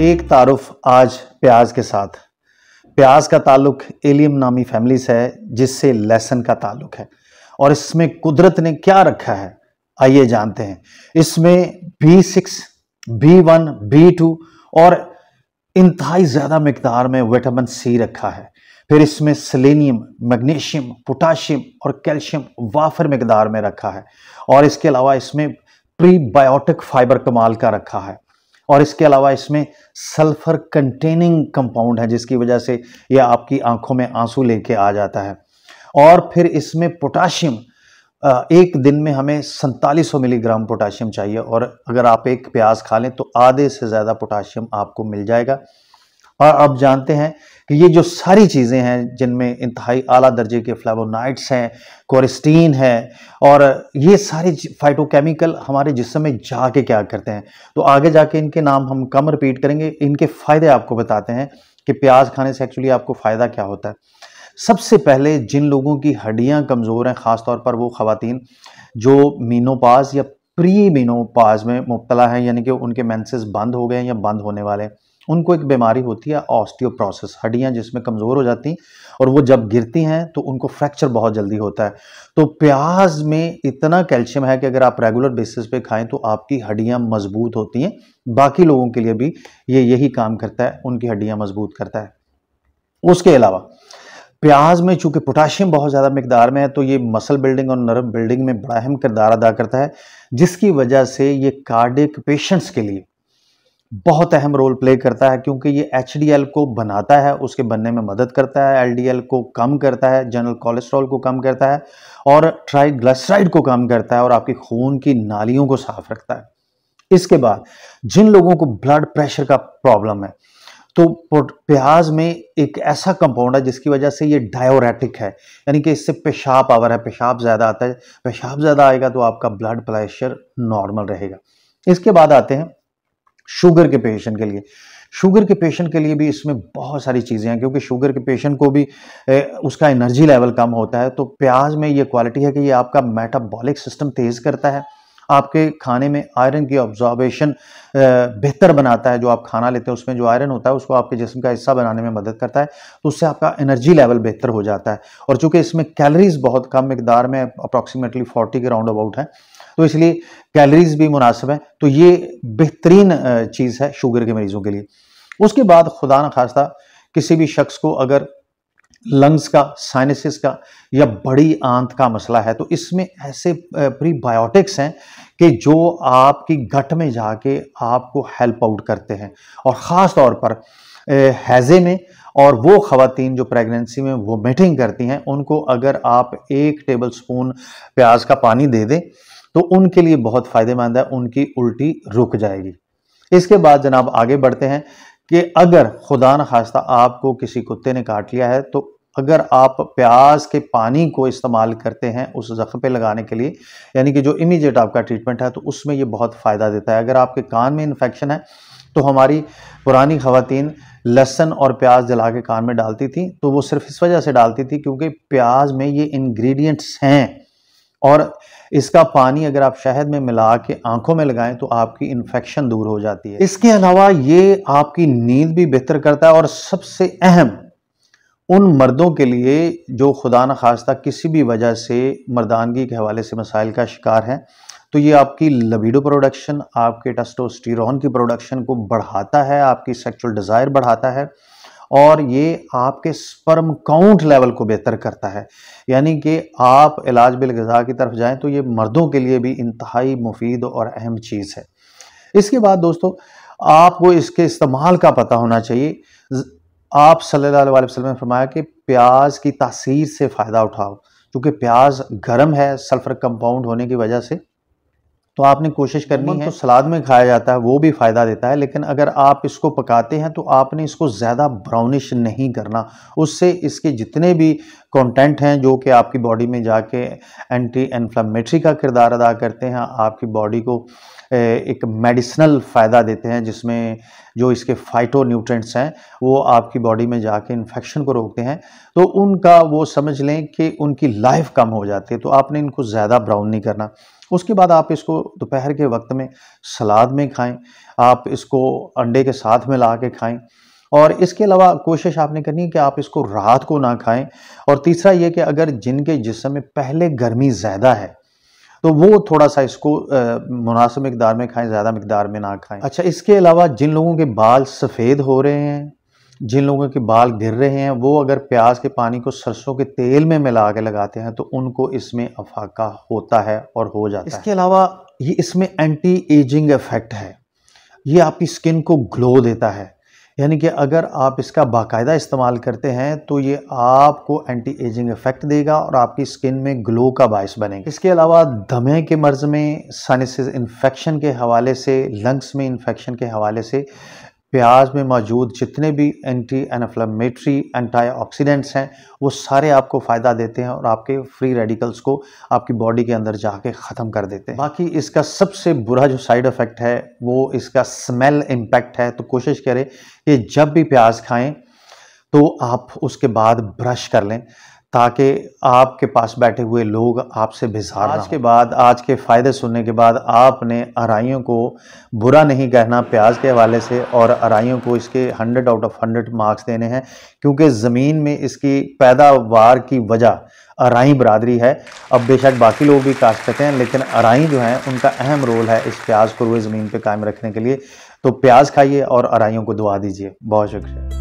एक तारुफ आज प्याज के साथ प्याज का ताल्लुक एलियम नामी फैमिली से है जिससे लहसन का ताल्लुक है और इसमें कुदरत ने क्या रखा है आइए जानते हैं इसमें B six B one B two और इंतहाई ज़्यादा मकदार में विटामिन सी रखा है फिर इसमें सेलेनियम मैग्नीशियम पोटाशियम और कैल्शियम वाफर मकदार में रखा है और इसके अलावा इसमें प्रीबायोटिक फाइबर कमाल का रखा है और इसके अलावा इसमें सल्फर कंटेनिंग कंपाउंड है जिसकी वजह से यह आपकी आंखों में आंसू लेके आ जाता है और फिर इसमें पोटाशियम एक दिन में हमें सैंतालीस मिलीग्राम पोटाशियम चाहिए और अगर आप एक प्याज खा लें तो आधे से ज़्यादा पोटाशियम आपको मिल जाएगा और आप जानते हैं कि ये जो सारी चीज़ें हैं जिनमें इंतहाई आला दर्जे के फ्लेवोनाइट्स हैं कोरिस्टीन है और ये सारे फाइटोकेमिकल हमारे जिसम में जाके क्या करते हैं तो आगे जाके इनके नाम हम कम रिपीट करेंगे इनके फ़ायदे आपको बताते हैं कि प्याज खाने से एक्चुअली आपको फ़ायदा क्या होता है सबसे पहले जिन लोगों की हड्डियाँ कमज़ोर हैं ख़ास तौर पर वो ख़वान जो मीनोपाज या प्री मीनोपाज में मुबतला है यानी कि उनके मैंसेस बंद हो गए हैं या बंद होने वाले हैं उनको एक बीमारी होती है ऑस्टियोप्रोसेस हड्डियां जिसमें कमज़ोर हो जाती हैं और वो जब गिरती हैं तो उनको फ्रैक्चर बहुत जल्दी होता है तो प्याज में इतना कैल्शियम है कि अगर आप रेगुलर बेसिस पे खाएं तो आपकी हड्डियां मजबूत होती हैं बाकी लोगों के लिए भी ये यही काम करता है उनकी हड्डियाँ मजबूत करता है उसके अलावा प्याज में चूँकि पोटाशियम बहुत ज़्यादा मकदार में है तो ये मसल बिल्डिंग और नर्व बिल्डिंग में बड़ा अहम किरदार अदा करता है जिसकी वजह से ये कार्डिक पेशेंट्स के लिए बहुत अहम रोल प्ले करता है क्योंकि ये एच को बनाता है उसके बनने में मदद करता है एल को कम करता है जनरल कोलेस्ट्रॉल को कम करता है और ट्राइग्लिसराइड को कम करता है और आपकी खून की नालियों को साफ रखता है इसके बाद जिन लोगों को ब्लड प्रेशर का प्रॉब्लम है तो प्याज में एक ऐसा कंपाउंड है जिसकी वजह से ये डायोरेटिक है यानी कि इससे पेशाब आवर है पेशाब ज़्यादा आता है पेशाब ज़्यादा आएगा तो आपका ब्लड प्रेशर नॉर्मल रहेगा इसके बाद आते हैं शुगर के पेशेंट के लिए शुगर के पेशेंट के लिए भी इसमें बहुत सारी चीज़ें हैं क्योंकि शुगर के पेशेंट को भी उसका एनर्जी लेवल कम होता है तो प्याज में ये क्वालिटी है कि ये आपका मेटाबॉलिक सिस्टम तेज़ करता है आपके खाने में आयरन की ऑब्जॉर्बेशन बेहतर बनाता है जो आप खाना लेते हैं उसमें जो आयरन होता है उसको आपके जिसम का हिस्सा बनाने में मदद करता है तो उससे आपका एनर्जी लेवल बेहतर हो जाता है और चूँकि इसमें कैलरीज बहुत कम मकदार में अप्रॉक्सीमेटली फोर्टी के राउंड अबाउट है तो इसलिए कैलरीज भी मुनासिब हैं तो ये बेहतरीन चीज़ है शुगर के मरीजों के लिए उसके बाद खुदा न खास्ता किसी भी शख्स को अगर लंग्स का साइनसिस का या बड़ी आंत का मसला है तो इसमें ऐसे प्रीबायोटिक्स हैं कि जो आपकी गट में जाके आपको हेल्प आउट करते हैं और ख़ास तौर पर हैज़े में और वो ख़वातीन जो प्रेगनेंसी में वो मीटिंग करती हैं उनको अगर आप एक टेबल स्पून प्याज का पानी दे दें तो उनके लिए बहुत फ़ायदेमंद है उनकी उल्टी रुक जाएगी इसके बाद जनाब आगे बढ़ते हैं कि अगर खुदा न खास्ता आपको किसी कुत्ते ने काट लिया है तो अगर आप प्याज के पानी को इस्तेमाल करते हैं उस जख्म पे लगाने के लिए यानी कि जो इमीडिएट आपका ट्रीटमेंट है तो उसमें ये बहुत फ़ायदा देता है अगर आपके कान में इन्फेक्शन है तो हमारी पुरानी खवतिन लहसन और प्याज जला के कान में डालती थी तो वो सिर्फ इस वजह से डालती थी क्योंकि प्याज में ये इंग्रेडिएंट्स हैं और इसका पानी अगर आप शहद में मिला के आंखों में लगाएं तो आपकी इन्फेक्शन दूर हो जाती है इसके अलावा ये आपकी नींद भी बेहतर करता है और सबसे अहम उन मर्दों के लिए जो खुदा न खास्ता किसी भी वजह से मर्दानगी के हवाले से मसाइल का शिकार हैं तो ये आपकी लबीडो प्रोडक्शन आपके टेस्टोस्टेरॉन की प्रोडक्शन को बढ़ाता है आपकी सेक्सुअल डिज़ायर बढ़ाता है और ये आपके स्पर्म काउंट लेवल को बेहतर करता है यानी कि आप इलाज गज़ा की तरफ जाएं तो ये मर्दों के लिए भी इंतहाई मुफीद और अहम चीज़ है इसके बाद दोस्तों आपको इसके इस्तेमाल का पता होना चाहिए आप सल्लल्लाहु वसलम ने फरमाया कि प्याज की तासीर से फ़ायदा उठाओ क्योंकि प्याज गर्म है सल्फ़र कंपाउंड होने की वजह से तो आपने कोशिश करनी है तो सलाद में खाया जाता है वो भी फ़ायदा देता है लेकिन अगर आप इसको पकाते हैं तो आपने इसको ज़्यादा ब्राउनिश नहीं करना उससे इसके जितने भी कंटेंट हैं जो कि आपकी बॉडी में जाके एंटी इन्फ्लामेटरी का किरदार अदा करते हैं आपकी बॉडी को एक मेडिसिनल फ़ायदा देते हैं जिसमें जो इसके फाइटो न्यूट्रेंट्स हैं वो आपकी बॉडी में जाके इन्फेक्शन को रोकते हैं तो उनका वो समझ लें कि उनकी लाइफ कम हो जाती है तो आपने इनको ज़्यादा ब्राउन नहीं करना उसके बाद आप इसको दोपहर के वक्त में सलाद में खाएं आप इसको अंडे के साथ में ला के खाएँ और इसके अलावा कोशिश आपने करनी है कि आप इसको रात को ना खाएं और तीसरा ये कि अगर जिनके जिसम में पहले गर्मी ज़्यादा है तो वो थोड़ा सा इसको मुनासिब मकदार में खाएं ज़्यादा मकदार में ना खाएं अच्छा इसके अलावा जिन लोगों के बाल सफ़ेद हो रहे हैं जिन लोगों के बाल गिर रहे हैं वो अगर प्याज के पानी को सरसों के तेल में मिला के लगाते हैं तो उनको इसमें अफाका होता है और हो जाता इसके है इसके अलावा ये इसमें एंटी एजिंग इफ़ेक्ट है ये आपकी स्किन को ग्लो देता है यानी कि अगर आप इसका बाकायदा इस्तेमाल करते हैं तो ये आपको एंटी एजिंग इफेक्ट देगा और आपकी स्किन में ग्लो का बायस बनेगा इसके अलावा दमे के मर्ज़ में सनिस इन्फेक्शन के हवाले से लंग्स में इन्फेक्शन के हवाले से प्याज में मौजूद जितने भी एंटी एनफ्लेमेटरी एंटी ऑक्सीडेंट्स हैं वो सारे आपको फ़ायदा देते हैं और आपके फ्री रेडिकल्स को आपकी बॉडी के अंदर जाके ख़त्म कर देते हैं बाकी इसका सबसे बुरा जो साइड इफ़ेक्ट है वो इसका स्मेल इम्पैक्ट है तो कोशिश करें कि जब भी प्याज खाएं तो आप उसके बाद ब्रश कर लें ताकि आपके पास बैठे हुए लोग आपसे बेजार आज के बाद आज के फ़ायदे सुनने के बाद आपने अराइयों को बुरा नहीं कहना प्याज के हवाले से और अराइयों को इसके 100 आउट ऑफ 100 मार्क्स देने हैं क्योंकि ज़मीन में इसकी पैदावार की वजह अराई बरदरी है अब बेशक बाकी लोग भी काश करते हैं लेकिन अराई जो हैं उनका अहम रोल है इस प्याज को रुए ज़मीन पर कायम रखने के लिए तो प्याज खाइए और अराइयों को दुआ दीजिए बहुत शुक्रिया